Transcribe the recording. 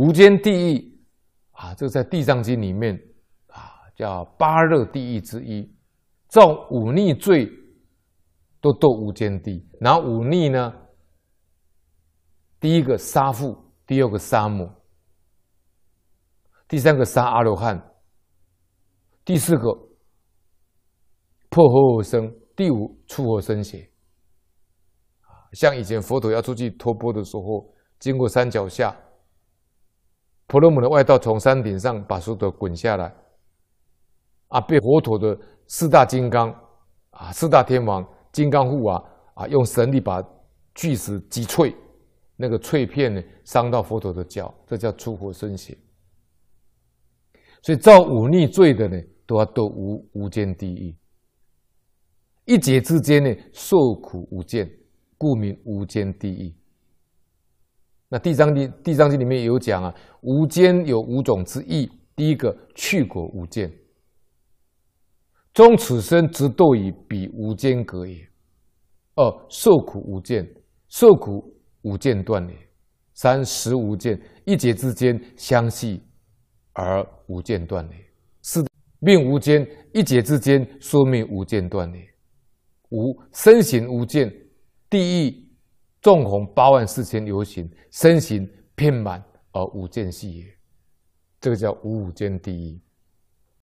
无间地狱啊，这在《地藏经》里面啊，叫八热地狱之一，造忤逆罪都堕无间地。然后忤逆呢，第一个杀父，第二个杀母，第三个杀阿罗汉，第四个破和合生，第五出和生血像以前佛陀要出去托钵的时候，经过山脚下。婆罗门的外道从山顶上把石头滚下来，啊，被佛陀的四大金刚啊、四大天王金刚护啊啊，用神力把巨石击碎，那个碎片呢伤到佛陀的脚，这叫出火生血。所以造忤逆罪的呢，都要堕无无间地狱，一劫之间呢受苦无间，故名无间地狱。那《地藏经》《地藏经》里面有讲啊，无间有五种之意：第一个，去果无间，终此生直堕于彼无间隔也；二，受苦无间，受苦无间断也；三，时无间，一劫之间相系而无间断也；四，命无间，一劫之间说明无间断也；五，身形无间，地狱。纵横八万四千游行，身形遍满而五间隙也。这个叫无五间第一。